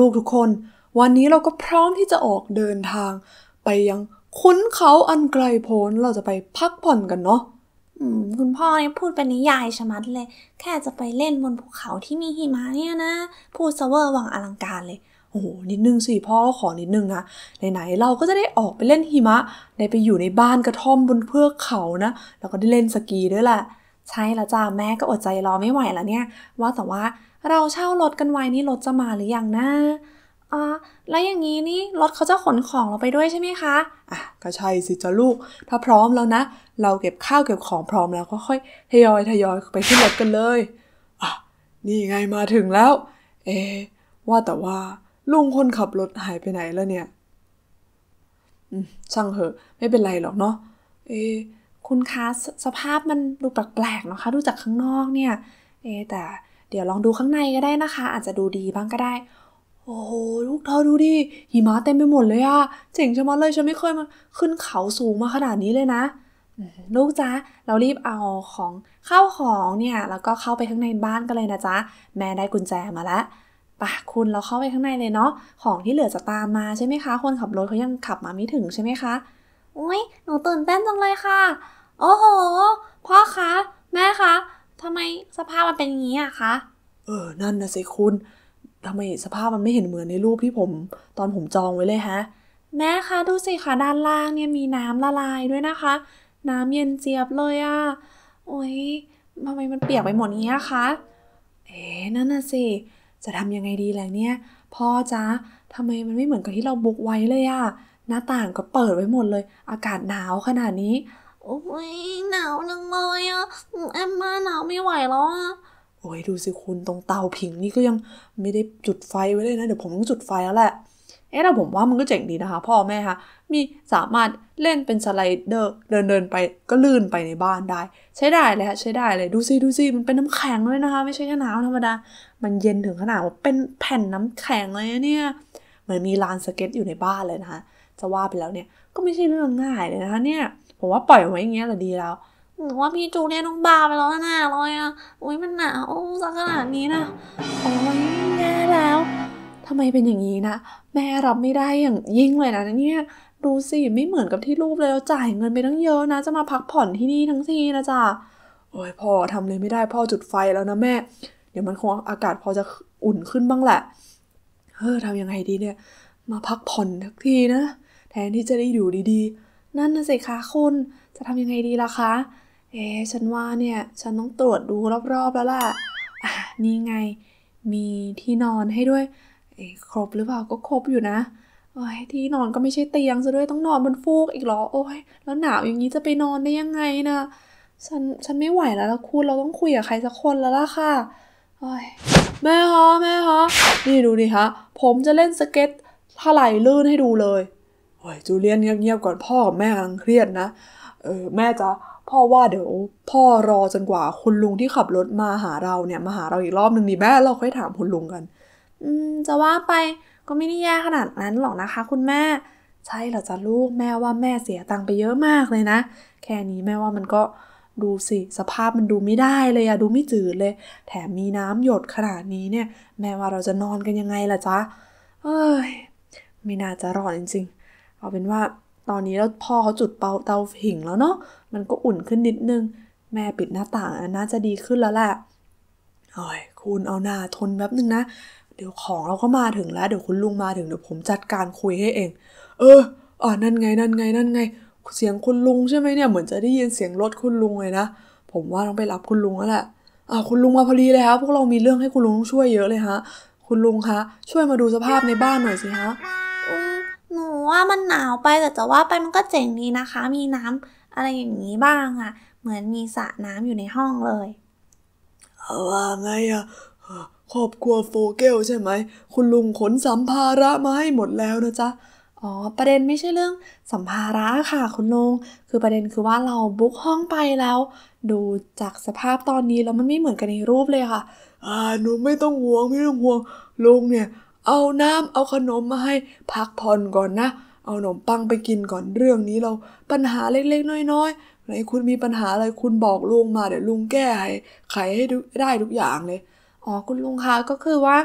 ลูกๆทุกคน วันนี้เราก็พร้อมที่จะออกเดินทาง ไปยังคุ้นเขาอันไกลโพ้นเราจะไปพักผ่อนกันเนาะคุณพ่อเนี่ยพูดเป็นนิยายชะมัดเลย แค่จะไปเล่นบนภูเขาที่มีหิมะเนี่ยนะ พูดเซเวอร์วังอลังการเลยโอ้โหนิดนึงสิ พ่อขอนิดนึงนะไหนๆเราก็จะได้ออกไปเล่นหิมะ ได้ไปอยู่ในบ้านกระท่อมบนเพือเขานะแล้วก็ได้เล่นสกีด้วยแหละใช่ละจ้าแม่ก็อดใจรอไม่ไหวแล้วเนี่ย ว่าแต่ว่าเราเช่ารถกันไว้นี่รถจะมาหรืออยังนะอ่าแล้วอย่างนี้นี่รถเขาจะขนของเราไปด้วยใช่ไหมคะ อ่ะก็ใช่สิจ้าลูก ถ้าพร้อมแล้วนะ เราเก็บข้าวเก็บของพร้อมแล้วก็ค่อยทยอย ทยอยไปขึ้นรถกันเลยอ่ะนี่ไงมาถึงแล้ว เอ๊ว่าแต่ว่าลุงคนขับรถหายไปไหนแล้วเนี่ย อืม ช่างเหอะ ไม่เป็นไรหรอกเนาะ เอ๊คุณคะสสภาพมันดูแปลกๆนะคะดูจากข้างนอกเนี่ย เอ๊แต่เดี๋ยวลองดูข้างในก็ได้นะคะ อาจจะดูดีบ้างก็ได้ โอ้โหลูกเธอดูดิหิมะเต็มไปหมดเลยอะเจ๋งชะมัดเลยฉันไม่เคยมาขึ้นเขาสูงมาขนาดนี้เลยนะลูกจ้ะเรารีบเอาของเข้าของเนี่ยแล้วก็เข้าไปข้างในบ้านกันเลยนะจ๊ะแม่ได้กุญแจมาแล้วปะคุณเราเข้าไปข้างในเลยเนาะของที่เหลือจะตามมาใช่ไหมคะ คนขับรถเขายังขับมาไม่ถึงใช่ไหมคะโอ้ยหนูตื่นเต้นจังเลยค่ะ โอ้โหพ่อคะแม่คะทำไมสภาพมันเป็นงี้อะคะ เออ นั่นนะสิคุณ ทำไมสภาพมันไม่เห็นเหมือนในรูปที่ผมตอนผมจองไว้เลยฮะแม่คะดูสิคะด้านล่างเนี่ยมีน้ำละลายด้วยนะคะ น้ำเย็นเจี๊ยบเลยอะ่ะ โอ้ยทำไมมันเปียกไปหมดเงี้ยคะ เอ๊นั่นน่ะสิ จะทำยังไงดีแหละเนี่ยพ่อจ้าทำไมมันไม่เหมือนกับที่เราบุกไว้เลยอะ่ะ หน้าต่างก็เปิดไว้หมดเลย อากาศหนาวขนาดนี้โอ้ยหนาวนังเลยอ่ะแอมมาหนาวไม่ไหวแล้วอะโอ้ยดูสิคุณตรงเตาผิงนี่ก็ยังไม่ได้จุดไฟไว้เลยนะเดี๋ยวผมต้องจุดไฟแล้วแหละเอ๊ะแต่ผมว่ามันก็เจ๋งดีนะคะ พ่อแม่คะมีสามารถเล่นเป็นสไลเดอร์เดินเดินไปก็ลื่นไปในบ้านได้ ใช้ได้เลยฮะใช้ได้เลยดูสิดูสิมันเป็นน้ำแข็งเลยนะคะไม่ใช่แค่หนาวธรรมดามันเย็นถึงขนาดว่าเป็นแผ่นน้ำแข็งเลยเนี่ยเหมือนมีลานสเก็ตอยู่ในบ้านเลยนะคะจะว่าไปแล้วเนี่ยก็ไม่ใช่เรื่องง่ายเลยนะเนี่ย ผมว่าปล่อยไว้อย่างเงี้ยแต่ะดีแล้วหว่าพี่จูเนียน้องบาไปแล้วหน้าอยอ่ะ อุ้ยมันหนาวสักขนาดนี้นะ โอ้ยแย่แล้วทำไมเป็นอย่างนี้นะ แม่รับไม่ได้อย่างยิ่งเลยนะเนี่ยดูสิไม่เหมือนกับที่รูปเลยเราจ่ายเงินไปตั้งเยอะนะจะมาพักผ่อนที่นี่ทั้งทีนะจ๊ะโอ้ยพ่อทำเลยไม่ได้พ่อจุดไฟแล้วนะแม่ เดี๋ยวมันคงอากาศพอจะอุ่นขึ้นบ้างแหละ เฮ้อทำยังไงดีเนี่ย มาพักผ่อนทักทีนะแทนที่จะได้อยู่ดีๆ นั่นน่ะสิคะคุณ จะทำยังไงดีล่ะคะ เอ๊ฉันว่าเนี่ย ฉันต้องตรวจดูรอบๆแล้วล่ะ อ่ะนี่ไง มีที่นอนให้ด้วยเอ๊ครบหรือเปล่า ก็ครบอยู่นะ โอ้ย ที่นอนก็ไม่ใช่เตียงซะด้วย ต้องนอนบนฟูกอีกหรอ โอ้ยแล้วหนาวอย่างนี้จะไปนอนได้ยังไงนะฉัน ฉันไม่ไหวแล้วละคุณ เราต้องคุยกับใครสักคนแล้วล่ะค่ะ โอ้ยแม่ฮะแม่ฮะนี่ดูดิฮะผมจะเล่นสเก็ตถลายลื่นให้ดูเลยอ้ยจูเลียนเงียบๆก่อนพ่อกับแม่กำลังเครียดนะ เออ แม่จะพ่อว่าเดี๋ยว พ่อรอจนกว่าคุณลุงที่ขับรถมาหาเราเนี่ย มาหาเราอีกรอบหนึ่งดีแม่ เราค่อยถามคุณลุงกัน อืมจะว่าไปก็ไม่ได้แย่ขนาดนั้นหรอกนะคะคุณแม่ใช่เหรอจ้ะลูกแม่ว่าแม่เสียตังค์ไปเยอะมากเลยนะ แค่นี้แม่ว่ามันก็ดูสิสภาพมันดูไม่ได้เลยอะดูไม่จืดเลย แถมมีน้ำหยดขนาดนี้เนี่ย แม่ว่าเราจะนอนกันยังไงล่ะจ๊ะเอ้ยไม่น่าจะรอดจริงเอาเป็นว่าตอนนี้แล้วพ่อเขาจุดเตาเตาผิงแล้วเนาะ มันก็อุ่นขึ้นนิดนึง แม่ปิดหน้าต่างน่าจะดีขึ้นแล้วแหละโอ้ยคุณเอาหน้าทนแป๊บนึงนะเดี๋ยวของเราก็มาถึงแล้วเดี๋ยวคุณลุงมาถึงเดี๋ยวผมจัดการคุยให้เอง เอออ่านั่นไงนั่นไง นั่นไง เสียงคุณลุงใช่ไหมเนี่ยเหมือนจะได้ยินเสียงรถคุณลุงเลยนะ ผมว่าต้องไปรับคุณลุงแล้วแหละอ่าคุณลุงมาพอดีเลยครับพวกเรามีเรื่องให้คุณลุงช่วยเยอะเลยฮะ คุณลุงคะ ช่วยมาดูสภาพในบ้านหน่อยสิฮะว่ามันหนาวไปแต่จะว่าไปมันก็เจ๋งดีนะคะ มีน้ำอะไรอย่างนี้บ้างอะเหมือนมีสระน้ำอยู่ในห้องเลยว่าไงอะครอบครัวโฟเกลใช่ไหมคุณลุงขนสัมภาระมาให้หมดแล้วนะจ๊ะอ๋อประเด็นไม่ใช่เรื่องสัมภาระค่ะคุณลุงคือประเด็นคือว่าเราบุ๊กห้องไปแล้ว ดูจากสภาพตอนนี้แล้วมันไม่เหมือนกันในรูปเลยค่ะ อ่าหนูไม่ต้องห่วงไม่ต้องห่วงลุงเนี่ยเอาน้ำเอาขนมมาให้พักผ่อนก่อนนะ เอาขนมปังไปกินก่อนเรื่องนี้เราปัญหาเล็กๆน้อยๆไหนคุณมีปัญหาอะไรคุณบอกลุงมาเดี๋ยวลุงแก้ไขให้ได้ทุกอย่างเลย อ๋อคุณลุงคะก็คือว่า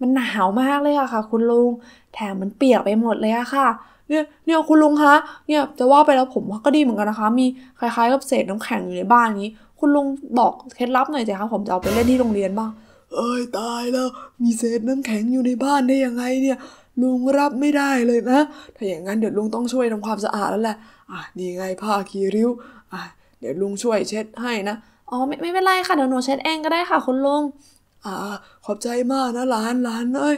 มันหนาวมากเลยอะค่ะ คุณลุง แถมมันเปียกไปหมดเลยอะค่ะ เนี่ยเนี่ยคุณลุงคะ เนี่ยจะว่าไปแล้วผมก็ดีเหมือนกันนะคะ มีคล้ายๆกับเศษน้ำแข็งอยู่ในบ้านนี้ คุณลุงบอกเคล็ดลับหน่อยสิคะผมจะเอาไปเล่นที่โรงเรียนบ้างเอ้ยตายแล้ว มีเศษน้ำแข็งอยู่ในบ้านได้ยังไงเนี่ย ลุงรับไม่ได้เลยนะ ถ้าอย่างนั้นเดี๋ยวลุงต้องช่วยทำความสะอาดแล้วแหละอ่ะนี่ไงผ้าคีริ้ว อ่ะเดี๋ยวลุงช่วยเช็ดให้นะ อ๋อไม่ไม่เป็นไรค่ะ เดี๋ยวหนูเช็ดเองก็ได้ค่ะ คุณลุง อ่าขอบใจมากนะหลานหลานเอ้ย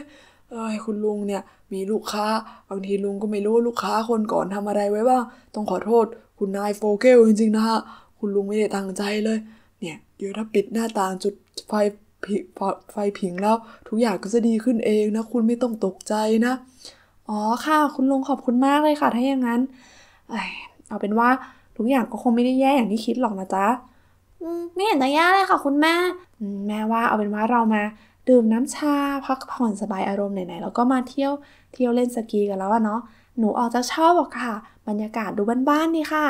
เอ้ยคุณลุงเนี่ยมีลูกค้า บางทีลุงก็ไม่รู้ลูกค้าคนก่อนทำอะไรไว้บ้าง ต้องขอโทษคุณนายโฟเกลจริงๆนะฮะคุณลุงไม่ได้ตั้งใจเลย เนี่ยเดี๋ยวถ้าปิดหน้าต่างจุดไฟไฟผิงแล้วทุกอย่างก็จะดีขึ้นเองนะ คุณไม่ต้องตกใจนะอ๋อค่ะ คุณลุงขอบคุณมากเลยค่ะถ้าอย่างนั้นเอาเป็นว่าทุกอย่างก็คงไม่ได้แย่อย่างที่คิดหรอกนะจ๊ะไม่เห็นจะแย่เลยค่ะคุณแม่แม่ว่า เอาเป็นว่าเรามา ดื่มน้ำชาพักผ่อนสบายอารมณ์ไหนๆแล้วก็มาเที่ยวเที่ยวเล่นสกีกันแล้วอะเนาะหนูออกจะชอบอกค่ะ บรรยากาศดูบ้านๆนี่ค่ะ